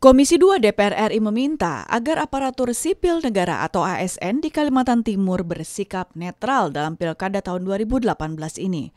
Komisi 2 DPR RI meminta agar aparatur sipil negara atau ASN di Kalimantan Timur bersikap netral dalam pilkada tahun 2018 ini.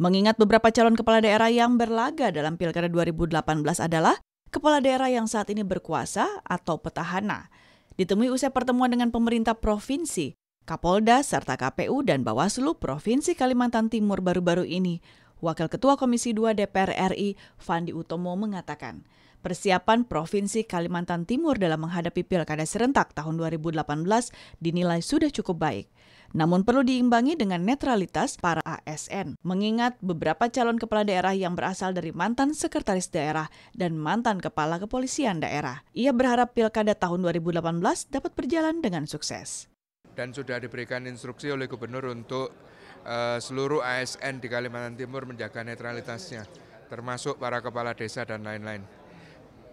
Mengingat beberapa calon kepala daerah yang berlaga dalam pilkada 2018 adalah kepala daerah yang saat ini berkuasa atau petahana. Ditemui usai pertemuan dengan pemerintah provinsi, Kapolda, serta KPU dan Bawaslu Provinsi Kalimantan Timur baru-baru ini, Wakil Ketua Komisi 2 DPR RI, Fandi Utomo, mengatakan, persiapan Provinsi Kalimantan Timur dalam menghadapi Pilkada Serentak tahun 2018 dinilai sudah cukup baik. Namun perlu diimbangi dengan netralitas para ASN, mengingat beberapa calon kepala daerah yang berasal dari mantan sekretaris daerah dan mantan kepala kepolisian daerah. Ia berharap pilkada tahun 2018 dapat berjalan dengan sukses dan sudah diberikan instruksi oleh gubernur untuk uh, seluruh ASN di Kalimantan Timur menjaga netralitasnya, termasuk para kepala desa dan lain-lain.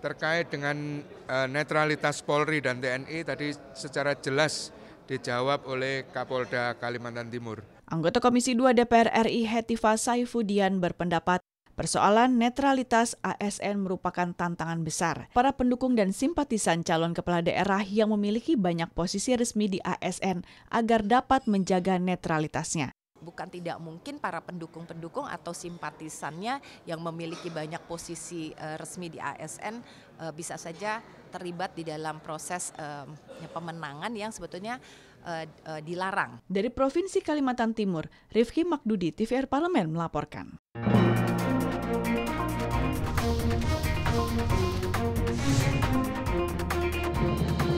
Terkait dengan uh, netralitas Polri dan TNI tadi secara jelas dijawab oleh Kapolda Kalimantan Timur. Anggota Komisi 2 DPR RI Hetiva Saifudian berpendapat Persoalan netralitas ASN merupakan tantangan besar. Para pendukung dan simpatisan calon kepala daerah yang memiliki banyak posisi resmi di ASN agar dapat menjaga netralitasnya bukan tidak mungkin para pendukung-pendukung atau simpatisannya yang memiliki banyak posisi eh, resmi di ASN eh, bisa saja terlibat di dalam proses eh, ya, pemenangan yang sebetulnya dilarang. Dari Provinsi Kalimantan Timur, Rifki Makdudi, TVR Parlemen melaporkan. Thank you.